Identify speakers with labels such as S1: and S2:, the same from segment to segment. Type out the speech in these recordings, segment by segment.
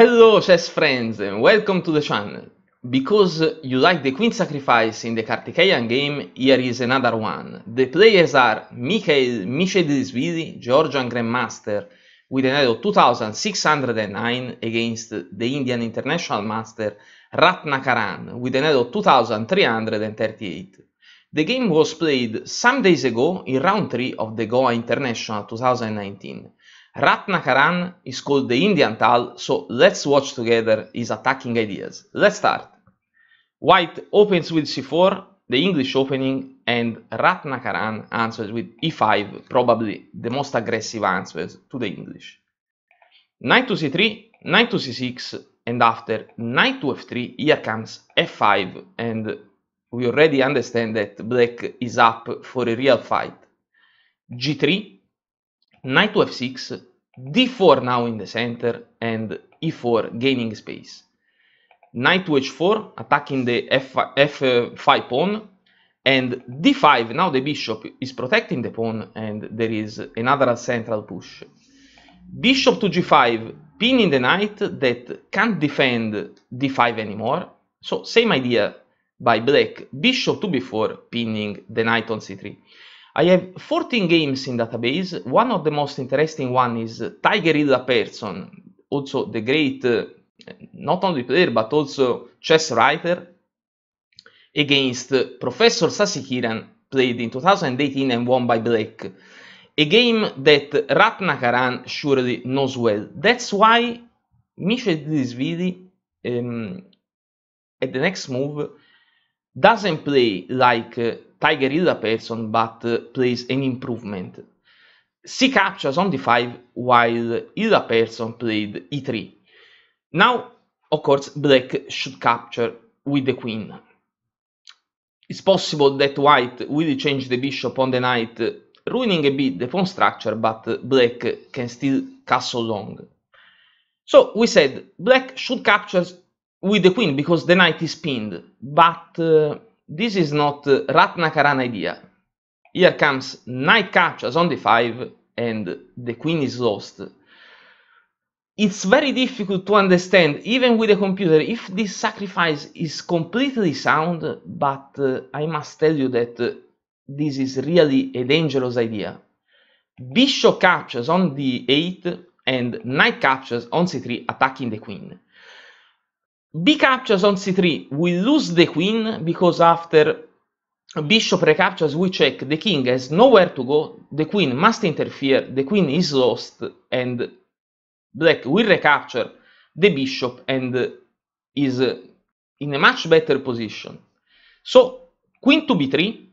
S1: Hello chess friends and welcome to the channel. Because you like the queen sacrifice in the Kartikeyan game, here is another one. The players are Mikhail Mishedisvili, Georgian Grandmaster, with a Elo of 2609 against the Indian International Master Ratnakaran, with a Elo of 2338. The game was played some days ago in round 3 of the Goa International 2019. Ratnakaran is called the Indian Tal, so let's watch together his attacking ideas. Let's start. White opens with c4, the English opening, and Ratnakaran answers with e5, probably the most aggressive answers to the English. Knight to c3, knight to c6, and after knight to f3, here comes f5, and we already understand that black is up for a real fight. g3, knight to f6, d4 now in the center and e4 gaining space knight to h4 attacking the F f5 uh, pawn and d5 now the bishop is protecting the pawn and there is another central push bishop to g5 pinning the knight that can't defend d5 anymore so same idea by black bishop to b4 pinning the knight on c3 I have 14 games in database. One of the most interesting one is Tiger Hill a person, also the great, uh, not only player, but also chess writer against uh, Professor Professor Sasikiran played in 2018 and won by black. A game that Ratnakaran surely knows well. That's why Michel Disvili um, at the next move doesn't play like uh, Tiger is a person, but uh, plays an improvement. C captures on d5, while is a person played e3. Now, of course, black should capture with the queen. It's possible that white will change the bishop on the knight, ruining a bit the pawn structure, but black can still castle long. So we said black should capture with the queen because the knight is pinned, but uh, this is not uh, Ratnakaran idea. Here comes knight captures on d5 and the queen is lost. It's very difficult to understand, even with a computer, if this sacrifice is completely sound, but uh, I must tell you that uh, this is really a dangerous idea. Bishop captures on d8 and knight captures on c3 attacking the queen. B captures on c3, we lose the queen because after bishop recaptures, we check the king has nowhere to go, the queen must interfere, the queen is lost, and black will recapture the bishop and is in a much better position. So queen to b3,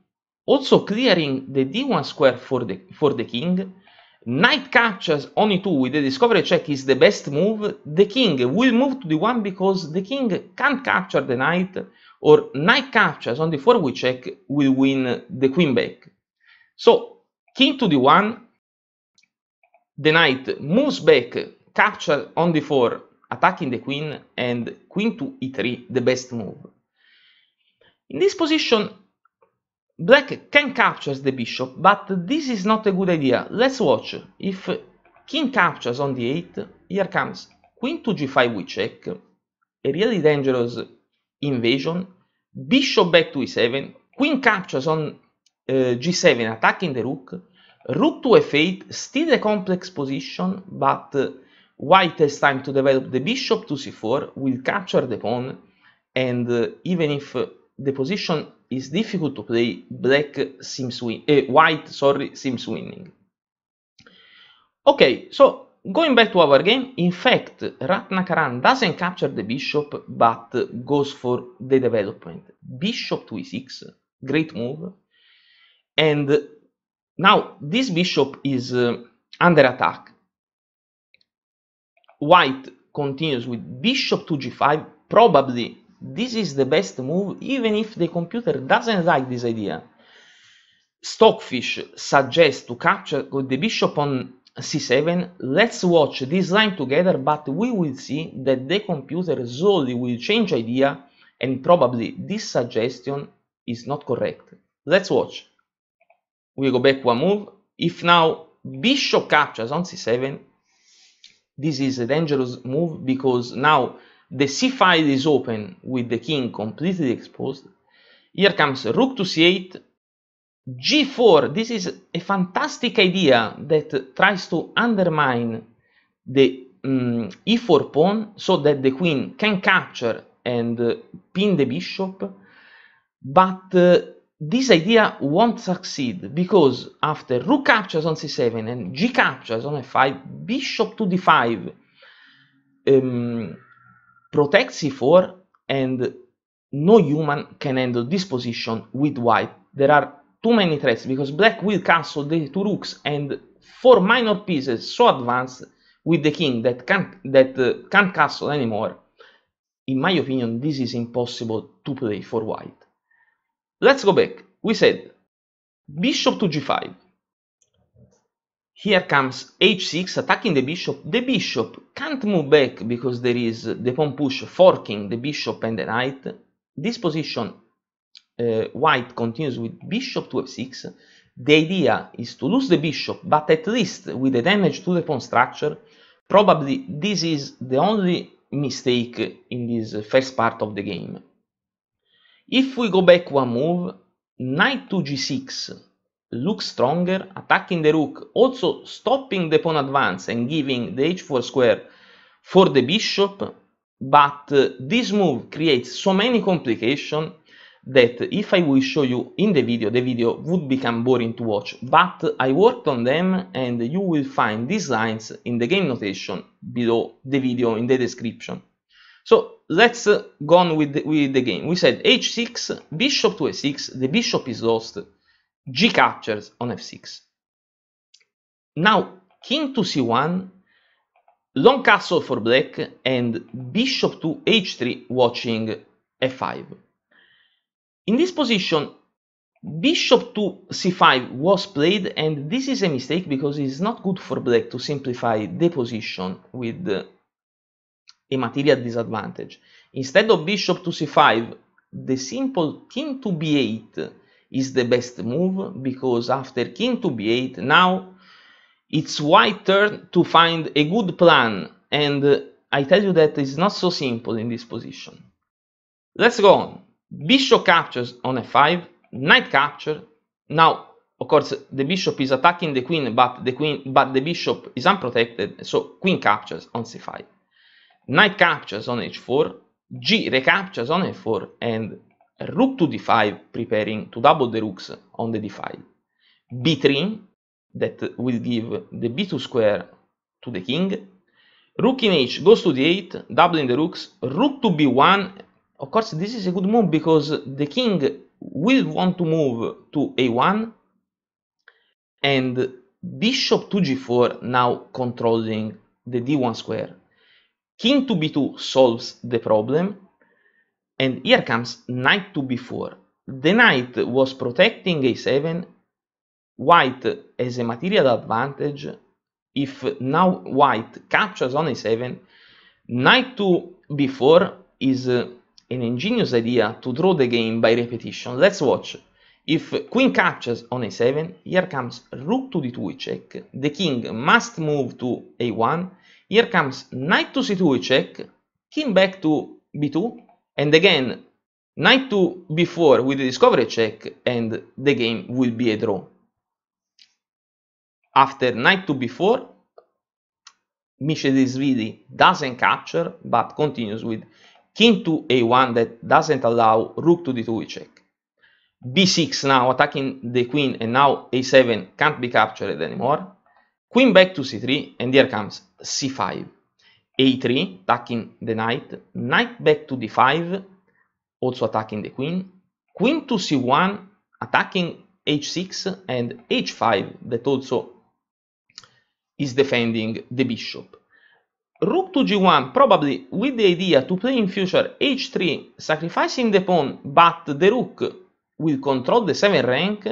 S1: also clearing the d1 square for the, for the king, Knight captures only 2 with the discovery check is the best move. The king will move to the 1 because the king can't capture the knight or knight captures on the 4 we check will win the queen back. So king to the 1, the knight moves back, capture on the 4, attacking the queen and queen to e3, the best move. In this position Black can capture the bishop, but this is not a good idea. Let's watch. If king captures on the 8, here comes queen to g5 we check, a really dangerous invasion, bishop back to e7, queen captures on uh, eh, g7 attacking the rook, rook to f8, still a complex position, but white has time to develop the bishop to c4, will capture the pawn, and uh, even if the position it's difficult to play black seems win uh, white sorry seems winning okay so going back to our game in fact ratnakaran doesn't capture the bishop but goes for the development bishop to e6 great move and now this bishop is uh, under attack white continues with bishop to g5 probably this is the best move even if the computer doesn't like this idea. Stockfish suggests to capture the bishop on c7 let's watch this line together but we will see that the computer slowly will change idea and probably this suggestion is not correct let's watch we go back one move if now bishop captures on c7 this is a dangerous move because now the c5 is open with the king completely exposed. Here comes rook to c8, g4. This is a fantastic idea that tries to undermine the um, mm, e4 pawn so that the queen can capture and uh, pin the bishop. But uh, this idea won't succeed because after rook captures on c7 and g captures on f5, bishop to d5. Um, protect c4 and no human can handle this position with white. There are too many threats because black will castle the two rooks and four minor pieces so advanced with the king that can't that uh, can't castle anymore. In my opinion, this is impossible to play for white. Let's go back. We said bishop to g5, here comes h6, attacking the bishop. The bishop can't move back because there is the pawn push forking the bishop and the knight. This position, uh, white continues with bishop to f6. The idea is to lose the bishop, but at least with the damage to the pawn structure, probably this is the only mistake in this first part of the game. If we go back one move, knight to g6 look stronger, attacking the rook, also stopping the pawn advance and giving the h4 square for the bishop, but uh, this move creates so many complications that if I will show you in the video, the video would become boring to watch, but I worked on them and you will find these lines in the game notation below the video in the description. So let's uh, go on with the, with the game. We said h6, bishop to a6, the bishop is lost, g captures on f6. Now, king to c1, long castle for black, and bishop to h3 watching f5. In this position, bishop to c5 was played, and this is a mistake because it's not good for black to simplify the position with uh, a material disadvantage. Instead of bishop to c5, the simple king to b8 is the best move because after king to b8 now it's white turn to find a good plan and I tell you that it's not so simple in this position. Let's go on. Bishop captures on f5, knight capture. Now, of course, the bishop is attacking the queen, but the queen, but the bishop is unprotected, so queen captures on c5. Knight captures on h4, g recaptures on f4, and rook to d5 preparing to double the rooks on the d5 b3 that will give the b2 square to the king rook in h goes to d8 doubling the rooks rook to b1 of course this is a good move because the king will want to move to a1 and bishop to g4 now controlling the d1 square king to b2 solves the problem and here comes knight to b4. The knight was protecting a7. White has a material advantage. If now white captures on a7, knight to b4 is uh, an ingenious idea to draw the game by repetition. Let's watch. If queen captures on a7, here comes rook to d2 check. The king must move to a1. Here comes knight to c2 check. King back to b2 and again, knight to b4 with the discovery check and the game will be a draw. After knight to b4, Mishedisvili doesn't capture but continues with king to a1 that doesn't allow rook to d2 check. b6 now attacking the queen and now a7 can't be captured anymore. Queen back to c3 and here comes c5 a3 attacking the knight knight back to d5 also attacking the queen queen to c1 attacking h6 and h5 that also is defending the bishop rook to g1 probably with the idea to play in future h3 sacrificing the pawn but the rook will control the 7 rank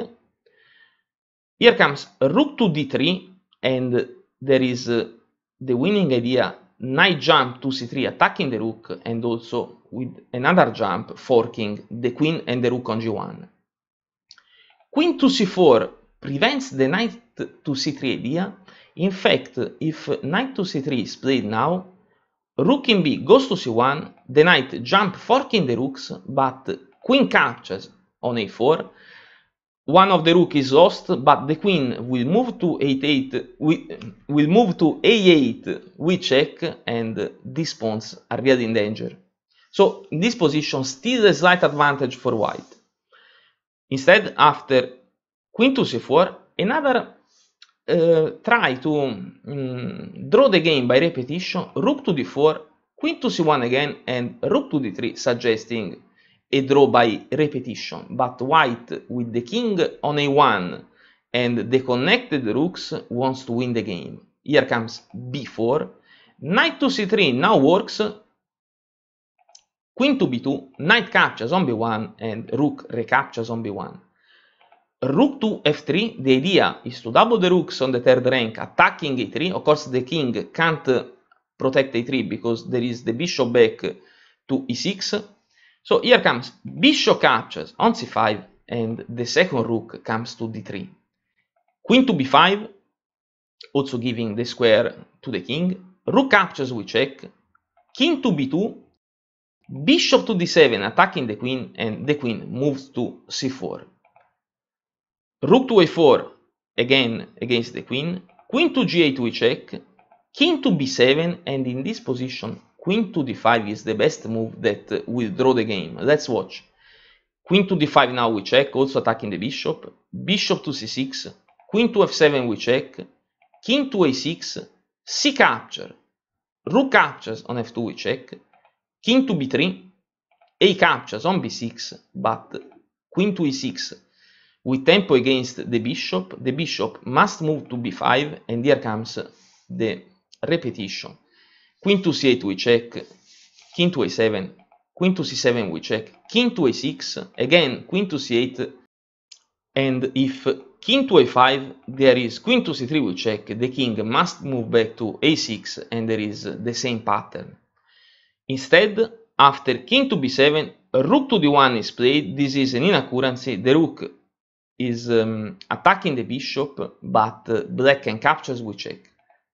S1: here comes rook to d3 and there is uh, the winning idea knight jump to c3 attacking the rook and also with another jump forking the queen and the rook on g1. Queen to c4 prevents the knight to c3 idea. In fact, if knight to c3 is played now, rook in b goes to c1, the knight jump forking the rooks, but queen captures on a4, one of the rook is lost, but the queen will move to a8, will move to a8, we check, and these pawns are really in danger. So in this position, still a slight advantage for white. Instead, after queen to c4, another uh, try to um, draw the game by repetition, rook to d4, queen to c1 again, and rook to d3, suggesting a draw by repetition, but white with the king on a1 and the connected rooks wants to win the game. Here comes b4, knight to c3 now works, queen to b2, knight captures on b1 and rook recaptures on b1. Rook to f3, the idea is to double the rooks on the third rank, attacking a3. Of course, the king can't protect a3 because there is the bishop back to e6, so here comes bishop captures on c5 and the second rook comes to d3. Queen to b5, also giving the square to the king. Rook captures we check. King to b2, bishop to d7 attacking the queen and the queen moves to c4. Rook to a4 again against the queen. Queen to g8 we check. King to b7 and in this position Queen to d5 is the best move that will draw the game. Let's watch. Queen to d5 now we check, also attacking the bishop. Bishop to c6. Queen to f7 we check. King to a6. C capture. Rook captures on f2 we check. King to b3. A captures on b6. But Queen to e6. With tempo against the bishop, the bishop must move to b5 and here comes the repetition. queen to c8 we check, king to a7, queen to c7 we check, king to a6, again queen to c8, and if king to a5 there is queen to c3 we check, the king must move back to a6 and there is the same pattern. Instead, after king to b7, rook to d1 is played, this is an inaccuracy, the rook is um, attacking the bishop, but uh, black can captures we check.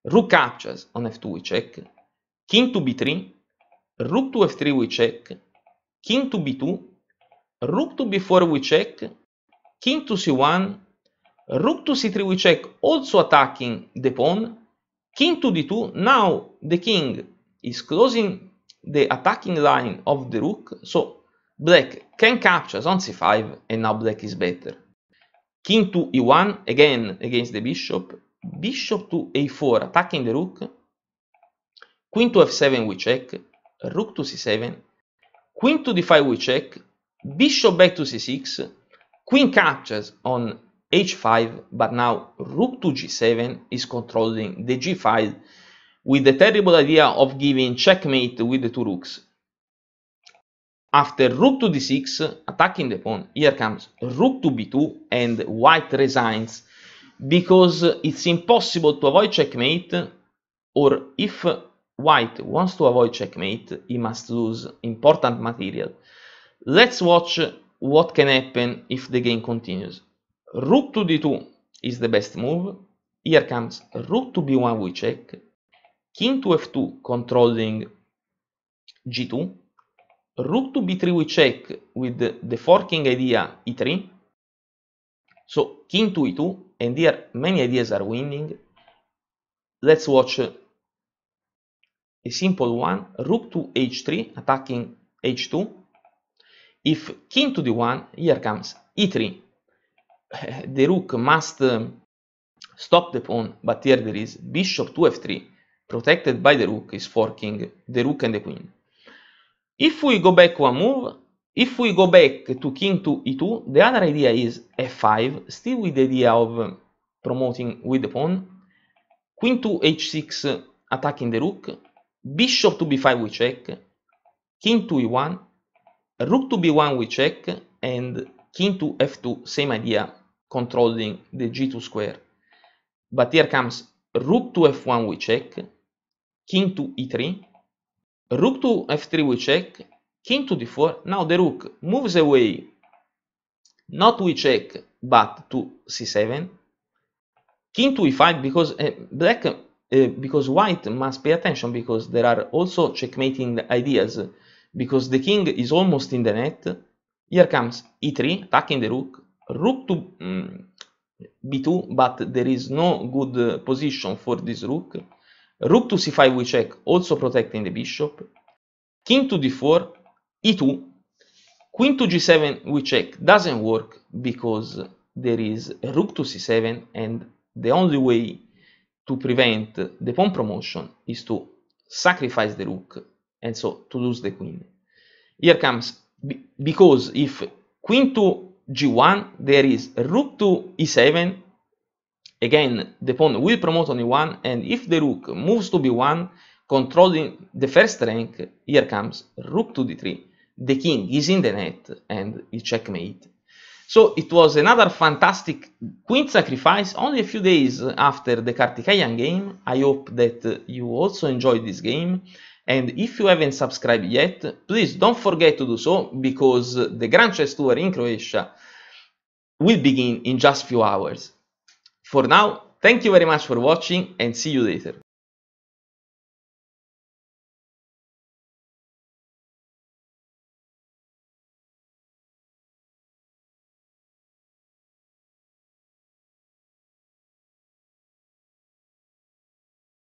S1: Rook captures on f2 we check, king to b3, rook to f3 we check, king to b2, rook to b4 we check, king to c1, rook to c3 we check, also attacking the pawn, king to d2, now the king is closing the attacking line of the rook, so black can capture on c5 and now black is better. King to e1, again against the bishop, bishop to a4, attacking the rook, Queen to f7 we check, rook to c7, queen to d5 we check, bishop back to c6, queen captures on h5, but now rook to g7 is controlling the g file with the terrible idea of giving checkmate with the two rooks. After rook to d6, attacking the pawn, here comes rook to b2 and white resigns because it's impossible to avoid checkmate or if White wants to avoid checkmate, he must lose important material. Let's watch what can happen if the game continues. Rook to d2 is the best move. Here comes rook to b1 we check. King to f2 controlling g2. Rook to b3 we check with the forking idea e3. So king to e2 and here many ideas are winning. Let's watch a simple one, rook to h3, attacking h2. If king to d1, here comes e3. the rook must um, stop the pawn, but here there is bishop to f3, protected by the rook, is forking the rook and the queen. If we go back one move, if we go back to king to e2, the other idea is f5, still with the idea of um, promoting with the pawn, queen to h6 attacking the rook, Bishop to b5 we check, King to e1, Rook to b1 we check, and King to f2, same idea, controlling the g2 square. But here comes Rook to f1 we check, King to e3, Rook to f3 we check, King to d4. Now the Rook moves away, not we check, but to c7, King to e5 because uh, Black uh, because white must pay attention because there are also checkmating ideas because the king is almost in the net here comes e3 attacking the rook rook to mm, b2 but there is no good uh, position for this rook rook to c5 we check also protecting the bishop king to d4 e2 queen to g7 we check doesn't work because there is rook to c7 and the only way to prevent the pawn promotion is to sacrifice the rook and so to lose the queen. Here comes because if queen to g1 there is rook to e7 again the pawn will promote on e1 and if the rook moves to b1 controlling the first rank here comes rook to d3 the king is in the net and is checkmate so it was another fantastic queen sacrifice only a few days after the Kartikayan game. I hope that you also enjoyed this game. And if you haven't subscribed yet, please don't forget to do so because the Grand Chess Tour in Croatia will begin in just few hours. For now, thank you very much for watching and see you later.